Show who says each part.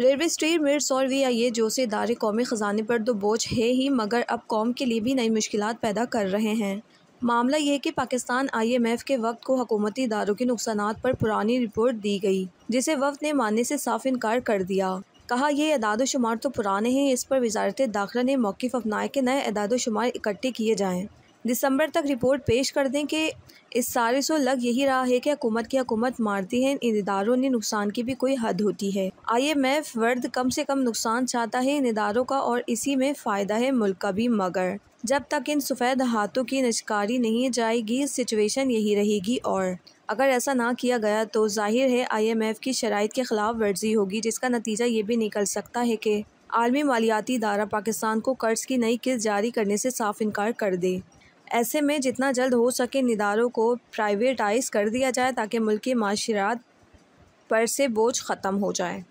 Speaker 1: railway state मिर्स और we आई ए जो से इदारे कौमी ख़जाने पर तो बोझ है ही मगर अब कौम के लिए भी नई मुश्किल पैदा कर रहे हैं मामला यह कि पाकिस्तान आईएमएफ के वक्त को हकूमती इदारों के नुकसान पर पुरानी रिपोर्ट दी गई जिसे वक्त ने मानने से साफ इनकार कर दिया कहा यह अदाद शुमार तो पुराने हैं इस पर वजारत दाखिला ने मौक़ अपनाया कि नए अदाद शुमार इकट्ठे किए जाएँ दिसंबर तक रिपोर्ट पेश कर दें कि इस सारे सो लग यही रहा है कि हुकूमत की हुकूमत मारती है इन इदारों ने नुकसान की भी कोई हद होती है आई एम एफ वर्द कम से कम नुकसान चाहता है इन इदारों का और इसी में फ़ायदा है मुल्क का भी मगर जब तक इन सफ़ेद हाथों की नजकारी नहीं जाएगी सिचुएशन यही रहेगी और अगर ऐसा ना किया गया तो जाहिर है आईएमएफ की शराइ के ख़िलाफ़ वर्जी होगी जिसका नतीजा ये भी निकल सकता है कि आलमी मालियाती इदारा पाकिस्तान को कर्ज की नई किस्त जारी करने से साफ इनकार कर दे ऐसे में जितना जल्द हो सके निदारों को प्राइवेटाइज़ कर दिया जाए ताकि मुल्की माशरात पर से बोझ ख़त्म हो जाए